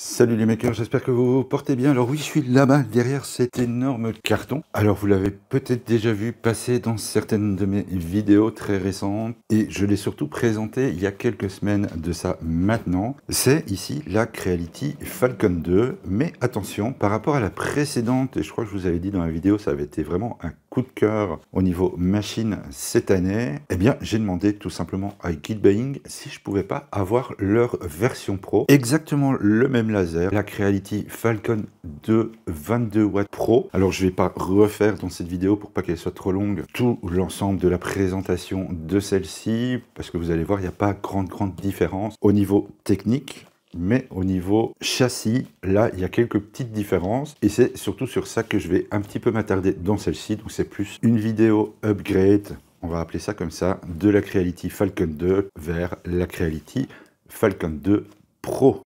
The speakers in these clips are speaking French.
Salut les makers, j'espère que vous vous portez bien. Alors oui, je suis là-bas, derrière cet énorme carton. Alors vous l'avez peut-être déjà vu passer dans certaines de mes vidéos très récentes. Et je l'ai surtout présenté il y a quelques semaines de ça maintenant. C'est ici la Creality Falcon 2. Mais attention, par rapport à la précédente, et je crois que je vous avais dit dans la vidéo, ça avait été vraiment un de cœur au niveau machine cette année, eh bien, j'ai demandé tout simplement à buying si je pouvais pas avoir leur version pro. Exactement le même laser, la Creality Falcon 2 22 watts pro. Alors, je vais pas refaire dans cette vidéo pour pas qu'elle soit trop longue tout l'ensemble de la présentation de celle-ci parce que vous allez voir, il n'y a pas grande, grande différence au niveau technique mais au niveau châssis, là, il y a quelques petites différences et c'est surtout sur ça que je vais un petit peu m'attarder dans celle-ci. Donc c'est plus une vidéo upgrade, on va appeler ça comme ça, de la Creality Falcon 2 vers la Creality Falcon 2 Pro.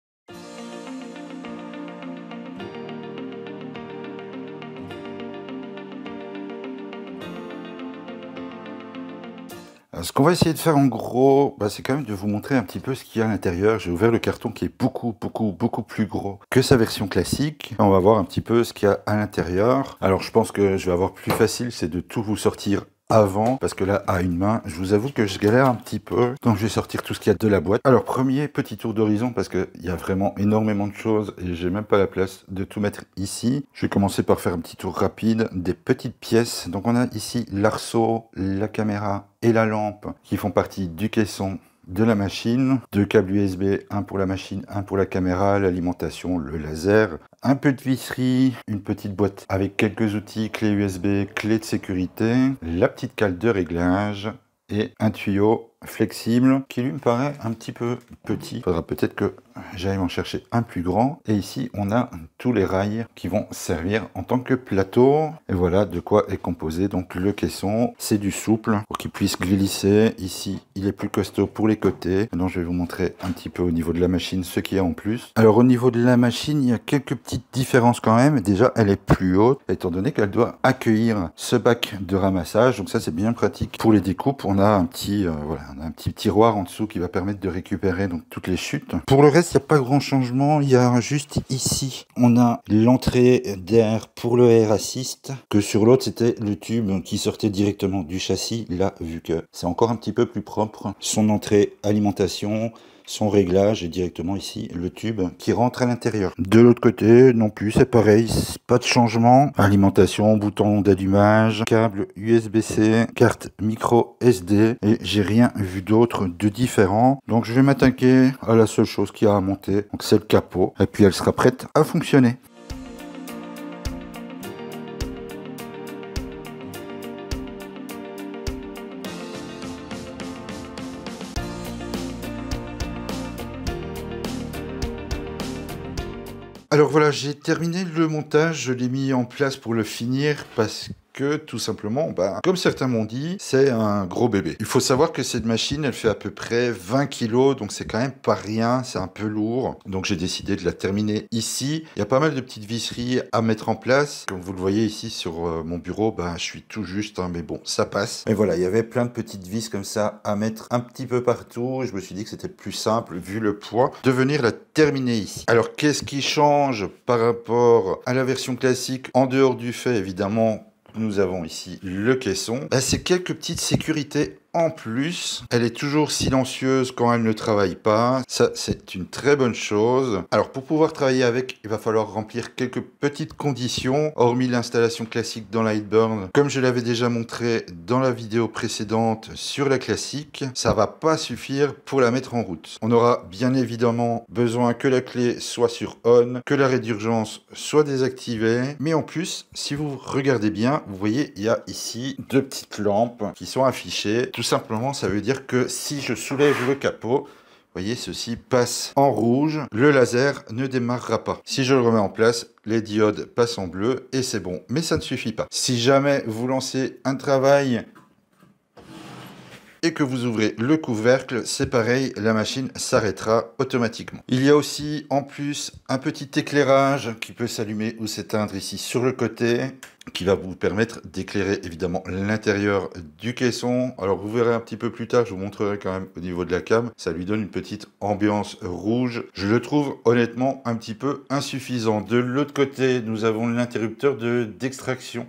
Ce qu'on va essayer de faire en gros, bah, c'est quand même de vous montrer un petit peu ce qu'il y a à l'intérieur. J'ai ouvert le carton qui est beaucoup, beaucoup, beaucoup plus gros que sa version classique. On va voir un petit peu ce qu'il y a à l'intérieur. Alors je pense que je vais avoir plus facile, c'est de tout vous sortir avant, parce que là, à une main, je vous avoue que je galère un petit peu. Donc je vais sortir tout ce qu'il y a de la boîte. Alors premier petit tour d'horizon, parce qu'il y a vraiment énormément de choses et j'ai même pas la place de tout mettre ici. Je vais commencer par faire un petit tour rapide des petites pièces. Donc on a ici l'arceau, la caméra et la lampe qui font partie du caisson de la machine, deux câbles USB, un pour la machine, un pour la caméra, l'alimentation, le laser, un peu de visserie, une petite boîte avec quelques outils, clé USB, clé de sécurité, la petite cale de réglage et un tuyau flexible qui lui me paraît un petit peu petit. il Faudra peut-être que j'aille m'en chercher un plus grand. Et ici, on a tous les rails qui vont servir en tant que plateau. Et voilà de quoi est composé donc le caisson. C'est du souple pour qu'il puisse glisser. Ici, il est plus costaud pour les côtés. Maintenant, je vais vous montrer un petit peu au niveau de la machine ce qu'il y a en plus. Alors, au niveau de la machine, il y a quelques petites différences quand même. Déjà, elle est plus haute étant donné qu'elle doit accueillir ce bac de ramassage. Donc ça, c'est bien pratique. Pour les découpes, on a un petit, euh, voilà, un, un, petit tiroir en dessous qui va permettre de récupérer donc, toutes les chutes. Pour le reste, il n'y a pas grand changement. Il y a juste ici, on a l'entrée d'air pour le air assist, que sur l'autre, c'était le tube qui sortait directement du châssis. Là, vu que c'est encore un petit peu plus propre, son entrée alimentation, son réglage est directement ici le tube qui rentre à l'intérieur. De l'autre côté non plus c'est pareil, pas de changement. Alimentation, bouton d'allumage, câble USB-C, carte micro SD et j'ai rien vu d'autre de différent. Donc je vais m'attaquer à la seule chose qui a à monter, donc c'est le capot et puis elle sera prête à fonctionner. voilà, j'ai terminé le montage, je l'ai mis en place pour le finir parce que tout simplement, ben, comme certains m'ont dit, c'est un gros bébé. Il faut savoir que cette machine, elle fait à peu près 20 kg donc c'est quand même pas rien, c'est un peu lourd. Donc j'ai décidé de la terminer ici. Il y a pas mal de petites visseries à mettre en place. Comme vous le voyez ici sur euh, mon bureau, ben je suis tout juste, hein, mais bon, ça passe. Mais voilà, il y avait plein de petites vis comme ça à mettre un petit peu partout. Je me suis dit que c'était plus simple, vu le poids, de venir la terminer ici. Alors qu'est-ce qui change par rapport à la version classique, en dehors du fait évidemment nous avons ici le caisson. Bah, c'est quelques petites sécurités en plus, elle est toujours silencieuse quand elle ne travaille pas. Ça, c'est une très bonne chose. Alors, pour pouvoir travailler avec, il va falloir remplir quelques petites conditions, hormis l'installation classique dans Lightburn. Comme je l'avais déjà montré dans la vidéo précédente sur la classique, ça va pas suffire pour la mettre en route. On aura bien évidemment besoin que la clé soit sur on, que l'arrêt d'urgence soit désactivé. Mais en plus, si vous regardez bien, vous voyez, il y a ici deux petites lampes qui sont affichées simplement, ça veut dire que si je soulève le capot, voyez, ceci passe en rouge, le laser ne démarrera pas. Si je le remets en place, les diodes passent en bleu et c'est bon. Mais ça ne suffit pas. Si jamais vous lancez un travail et que vous ouvrez le couvercle, c'est pareil, la machine s'arrêtera automatiquement. Il y a aussi en plus un petit éclairage qui peut s'allumer ou s'éteindre ici sur le côté qui va vous permettre d'éclairer évidemment l'intérieur du caisson. Alors vous verrez un petit peu plus tard, je vous montrerai quand même au niveau de la cam, ça lui donne une petite ambiance rouge. Je le trouve honnêtement un petit peu insuffisant. De l'autre côté, nous avons l'interrupteur d'extraction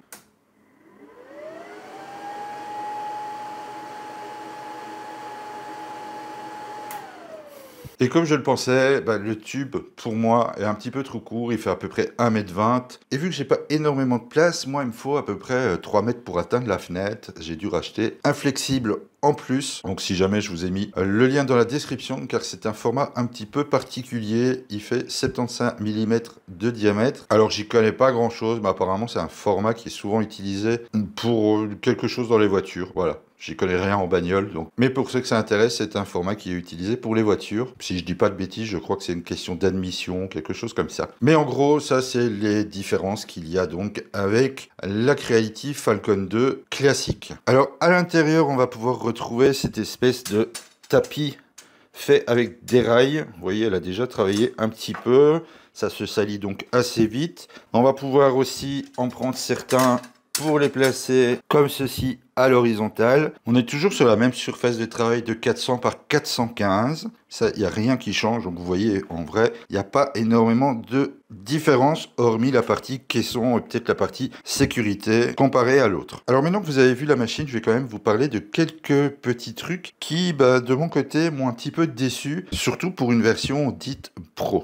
Et comme je le pensais, bah, le tube, pour moi, est un petit peu trop court. Il fait à peu près 1m20. Et vu que j'ai pas énormément de place, moi, il me faut à peu près 3 euh, mètres pour atteindre la fenêtre. J'ai dû racheter un flexible en plus. Donc si jamais je vous ai mis euh, le lien dans la description, car c'est un format un petit peu particulier. Il fait 75 mm de diamètre. Alors j'y connais pas grand chose, mais apparemment c'est un format qui est souvent utilisé pour euh, quelque chose dans les voitures. Voilà. J'y connais rien en bagnole, donc. Mais pour ceux que ça intéresse, c'est un format qui est utilisé pour les voitures. Si je ne dis pas de bêtises, je crois que c'est une question d'admission, quelque chose comme ça. Mais en gros, ça, c'est les différences qu'il y a donc avec la Creative Falcon 2 classique. Alors, à l'intérieur, on va pouvoir retrouver cette espèce de tapis fait avec des rails. Vous voyez, elle a déjà travaillé un petit peu. Ça se salit donc assez vite. On va pouvoir aussi en prendre certains pour les placer comme ceci à l'horizontale. On est toujours sur la même surface de travail de 400 par 415. Ça, il n'y a rien qui change. Donc vous voyez, en vrai, il n'y a pas énormément de différence, hormis la partie caisson et peut-être la partie sécurité comparée à l'autre. Alors maintenant que vous avez vu la machine, je vais quand même vous parler de quelques petits trucs qui, bah, de mon côté, m'ont un petit peu déçu, surtout pour une version dite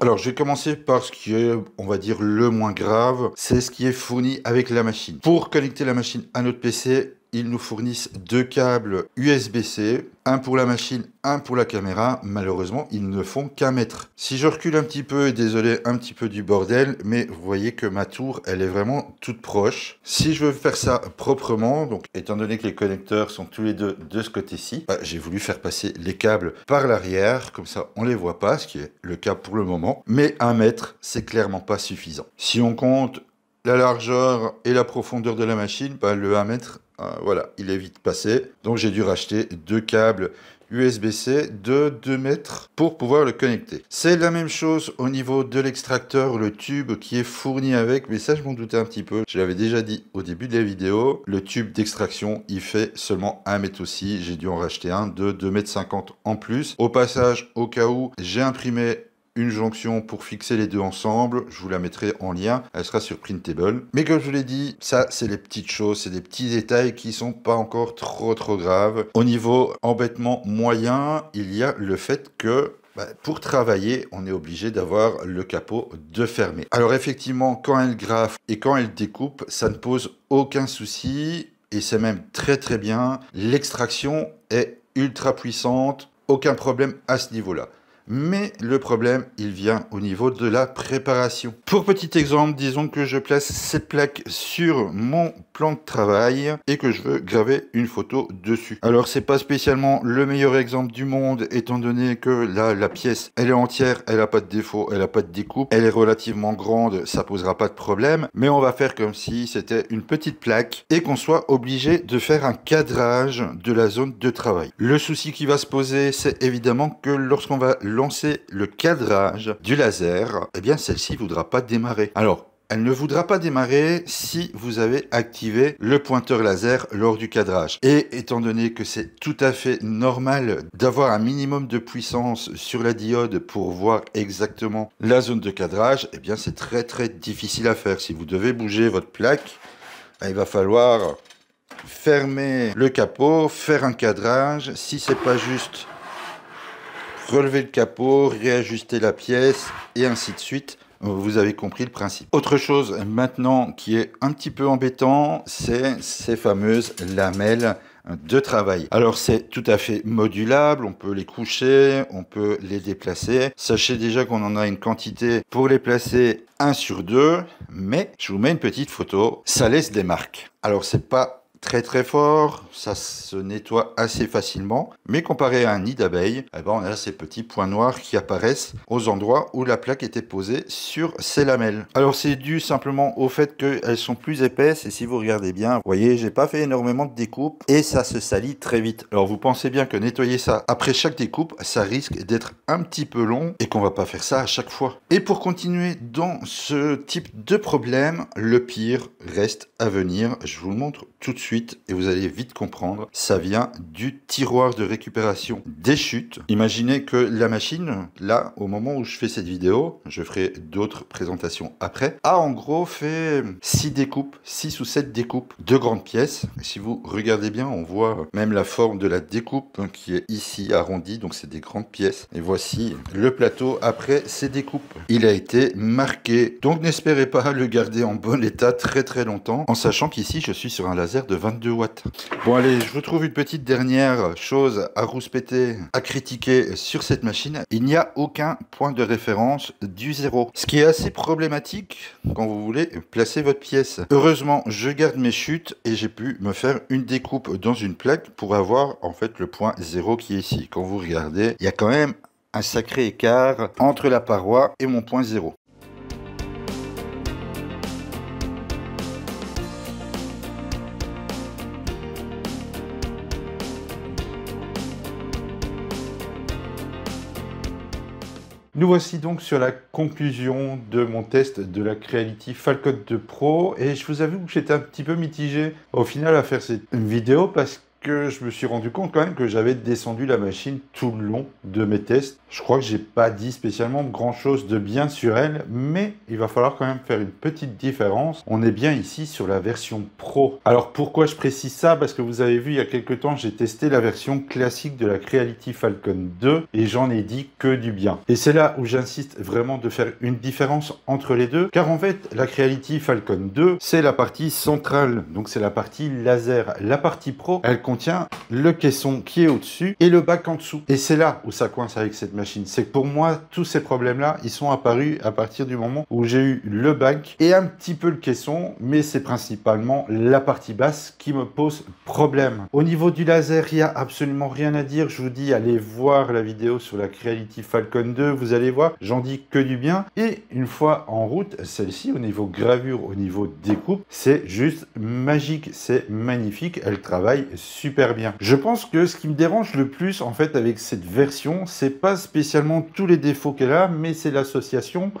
alors, je vais commencer par ce qui est, on va dire, le moins grave. C'est ce qui est fourni avec la machine. Pour connecter la machine à notre PC, ils nous fournissent deux câbles USB-C, un pour la machine, un pour la caméra. Malheureusement, ils ne font qu'un mètre. Si je recule un petit peu, désolé, un petit peu du bordel, mais vous voyez que ma tour, elle est vraiment toute proche. Si je veux faire ça proprement, donc étant donné que les connecteurs sont tous les deux de ce côté-ci, bah, j'ai voulu faire passer les câbles par l'arrière, comme ça on les voit pas, ce qui est le cas pour le moment. Mais un mètre, c'est clairement pas suffisant. Si on compte la largeur et la profondeur de la machine, bah, le 1 mètre Hein, voilà, il est vite passé. Donc j'ai dû racheter deux câbles USB-C de 2 mètres pour pouvoir le connecter. C'est la même chose au niveau de l'extracteur, le tube qui est fourni avec, mais ça je m'en doutais un petit peu. Je l'avais déjà dit au début de la vidéo, le tube d'extraction il fait seulement 1 mètre aussi, j'ai dû en racheter un de 2 mètres 50 en plus. Au passage, au cas où, j'ai imprimé une jonction pour fixer les deux ensemble. Je vous la mettrai en lien. Elle sera sur Printable. Mais comme je vous l'ai dit, ça, c'est les petites choses, c'est des petits détails qui sont pas encore trop trop graves. Au niveau embêtement moyen, il y a le fait que bah, pour travailler, on est obligé d'avoir le capot de fermé. Alors effectivement, quand elle graffe et quand elle découpe, ça ne pose aucun souci et c'est même très très bien. L'extraction est ultra puissante, aucun problème à ce niveau-là mais le problème, il vient au niveau de la préparation. Pour petit exemple, disons que je place cette plaque sur mon plan de travail et que je veux graver une photo dessus. Alors, c'est pas spécialement le meilleur exemple du monde, étant donné que là, la pièce, elle est entière, elle n'a pas de défaut, elle n'a pas de découpe, elle est relativement grande, ça posera pas de problème, mais on va faire comme si c'était une petite plaque et qu'on soit obligé de faire un cadrage de la zone de travail. Le souci qui va se poser, c'est évidemment que lorsqu'on va lancer le cadrage du laser, eh bien celle-ci ne voudra pas démarrer. Alors, elle ne voudra pas démarrer si vous avez activé le pointeur laser lors du cadrage. Et étant donné que c'est tout à fait normal d'avoir un minimum de puissance sur la diode pour voir exactement la zone de cadrage, eh bien c'est très très difficile à faire. Si vous devez bouger votre plaque, eh, il va falloir fermer le capot, faire un cadrage. Si c'est pas juste relever le capot, réajuster la pièce et ainsi de suite. Vous avez compris le principe. Autre chose maintenant qui est un petit peu embêtant, c'est ces fameuses lamelles de travail. Alors c'est tout à fait modulable, on peut les coucher, on peut les déplacer. Sachez déjà qu'on en a une quantité pour les placer 1 sur 2, mais je vous mets une petite photo, ça laisse des marques. Alors c'est pas très très fort, ça se nettoie assez facilement, mais comparé à un nid d'abeille, eh ben, on a ces petits points noirs qui apparaissent aux endroits où la plaque était posée sur ces lamelles. Alors c'est dû simplement au fait qu'elles sont plus épaisses et si vous regardez bien, vous voyez, j'ai pas fait énormément de découpes et ça se salit très vite. Alors vous pensez bien que nettoyer ça après chaque découpe, ça risque d'être un petit peu long et qu'on va pas faire ça à chaque fois. Et pour continuer dans ce type de problème, le pire reste à venir. Je vous le montre tout de suite et vous allez vite comprendre. Ça vient du tiroir de récupération des chutes. Imaginez que la machine, là, au moment où je fais cette vidéo, je ferai d'autres présentations après, a en gros fait 6 découpes, 6 ou 7 découpes de grandes pièces. si vous regardez bien, on voit même la forme de la découpe hein, qui est ici arrondie, donc c'est des grandes pièces. Et voici le plateau après ces découpes. Il a été marqué, donc n'espérez pas le garder en bon état très très longtemps, en sachant qu'ici je suis sur un laser de 22 watts. Bon allez, je vous trouve une petite dernière chose à rouspéter, à critiquer sur cette machine. Il n'y a aucun point de référence du zéro. Ce qui est assez problématique quand vous voulez placer votre pièce. Heureusement, je garde mes chutes et j'ai pu me faire une découpe dans une plaque pour avoir en fait le point zéro qui est ici. Quand vous regardez, il y a quand même un sacré écart entre la paroi et mon point zéro. Nous voici donc sur la conclusion de mon test de la Creality Falcon 2 Pro et je vous avoue que j'étais un petit peu mitigé au final à faire cette vidéo parce que que je me suis rendu compte quand même que j'avais descendu la machine tout le long de mes tests. Je crois que j'ai pas dit spécialement grand chose de bien sur elle, mais il va falloir quand même faire une petite différence. On est bien ici sur la version Pro. Alors pourquoi je précise ça Parce que vous avez vu il y a quelques temps, j'ai testé la version classique de la Creality Falcon 2 et j'en ai dit que du bien. Et c'est là où j'insiste vraiment de faire une différence entre les deux, car en fait la Creality Falcon 2, c'est la partie centrale, donc c'est la partie laser. La partie Pro, elle contient le caisson qui est au-dessus et le bac en dessous. Et c'est là où ça coince avec cette machine. C'est pour moi, tous ces problèmes-là, ils sont apparus à partir du moment où j'ai eu le bac et un petit peu le caisson, mais c'est principalement la partie basse qui me pose problème. Au niveau du laser, il n'y a absolument rien à dire. Je vous dis, allez voir la vidéo sur la Creality Falcon 2, vous allez voir, j'en dis que du bien. Et une fois en route, celle-ci, au niveau gravure, au niveau découpe, c'est juste magique, c'est magnifique. Elle travaille sur super bien. Je pense que ce qui me dérange le plus en fait avec cette version, c'est pas spécialement tous les défauts qu'elle a, mais c'est l'association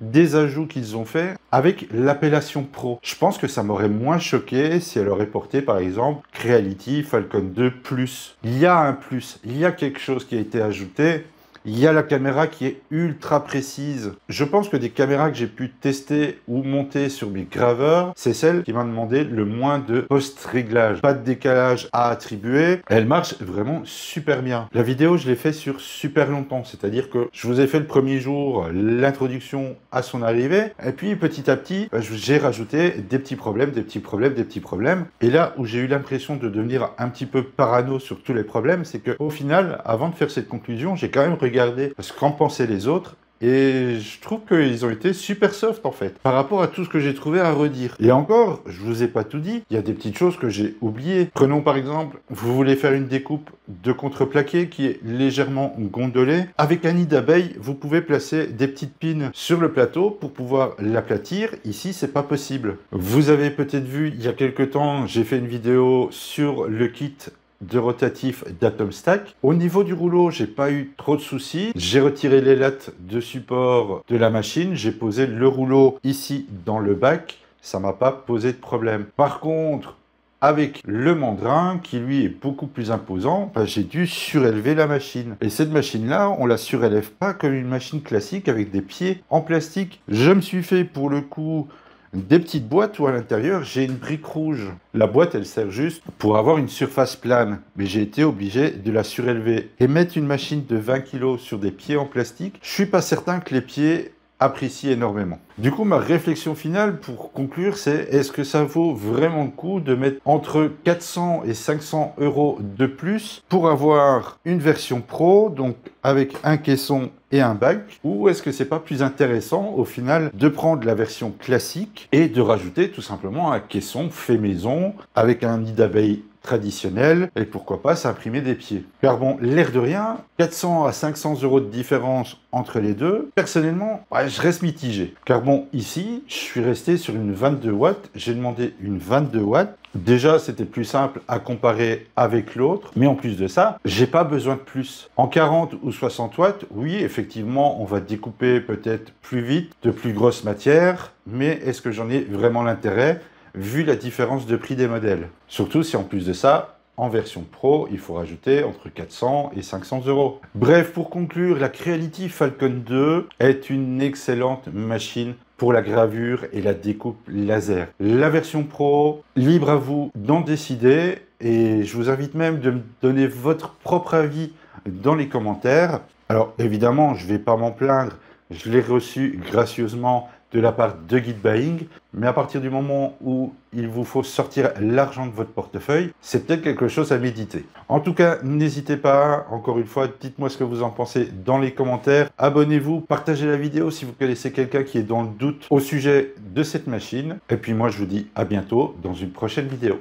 des ajouts qu'ils ont fait avec l'appellation Pro. Je pense que ça m'aurait moins choqué si elle aurait porté par exemple Creality Falcon 2 Plus. Il y a un plus, il y a quelque chose qui a été ajouté il y a la caméra qui est ultra précise. Je pense que des caméras que j'ai pu tester ou monter sur mes graveurs, c'est celle qui m'a demandé le moins de post-réglage. Pas de décalage à attribuer. Elle marche vraiment super bien. La vidéo, je l'ai fait sur super longtemps. C'est-à-dire que je vous ai fait le premier jour l'introduction à son arrivée. Et puis, petit à petit, bah, j'ai rajouté des petits problèmes, des petits problèmes, des petits problèmes. Et là où j'ai eu l'impression de devenir un petit peu parano sur tous les problèmes, c'est que au final, avant de faire cette conclusion, j'ai quand même regardé ce qu'en pensaient les autres. Et je trouve qu'ils ont été super soft en fait, par rapport à tout ce que j'ai trouvé à redire. Et encore, je vous ai pas tout dit, il y a des petites choses que j'ai oubliées. Prenons par exemple, vous voulez faire une découpe de contreplaqué qui est légèrement gondolé Avec un nid d'abeille, vous pouvez placer des petites pines sur le plateau pour pouvoir l'aplatir. Ici, c'est pas possible. Vous avez peut-être vu, il y a quelques temps, j'ai fait une vidéo sur le kit de rotatif d'Atom Stack. Au niveau du rouleau, j'ai pas eu trop de soucis. J'ai retiré les lattes de support de la machine, j'ai posé le rouleau ici dans le bac, ça m'a pas posé de problème. Par contre, avec le mandrin qui lui est beaucoup plus imposant, bah, j'ai dû surélever la machine. Et cette machine-là, on la surélève pas comme une machine classique avec des pieds en plastique. Je me suis fait pour le coup des petites boîtes où à l'intérieur j'ai une brique rouge. La boîte elle sert juste pour avoir une surface plane, mais j'ai été obligé de la surélever. Et mettre une machine de 20 kg sur des pieds en plastique, je suis pas certain que les pieds apprécie énormément. Du coup, ma réflexion finale pour conclure, c'est est-ce que ça vaut vraiment le coup de mettre entre 400 et 500 euros de plus pour avoir une version pro, donc avec un caisson et un bac, ou est-ce que c'est pas plus intéressant au final de prendre la version classique et de rajouter tout simplement un caisson fait maison avec un nid d'abeille traditionnelle et pourquoi pas s'imprimer des pieds. carbon l'air de rien, 400 à 500 euros de différence entre les deux, personnellement, bah, je reste mitigé. Car bon, ici, je suis resté sur une 22 watts, j'ai demandé une 22 watts. Déjà, c'était plus simple à comparer avec l'autre, mais en plus de ça, j'ai pas besoin de plus. En 40 ou 60 watts, oui, effectivement, on va découper peut-être plus vite de plus grosses matières, mais est-ce que j'en ai vraiment l'intérêt vu la différence de prix des modèles. Surtout si en plus de ça, en version pro, il faut rajouter entre 400 et 500 euros. Bref, pour conclure, la Creality Falcon 2 est une excellente machine pour la gravure et la découpe laser. La version pro, libre à vous d'en décider et je vous invite même de me donner votre propre avis dans les commentaires. Alors évidemment, je ne vais pas m'en plaindre, je l'ai reçu gracieusement de la part de guide buying, mais à partir du moment où il vous faut sortir l'argent de votre portefeuille, c'est peut-être quelque chose à méditer. En tout cas, n'hésitez pas, encore une fois, dites-moi ce que vous en pensez dans les commentaires, abonnez-vous, partagez la vidéo si vous connaissez quelqu'un qui est dans le doute au sujet de cette machine, et puis moi je vous dis à bientôt dans une prochaine vidéo.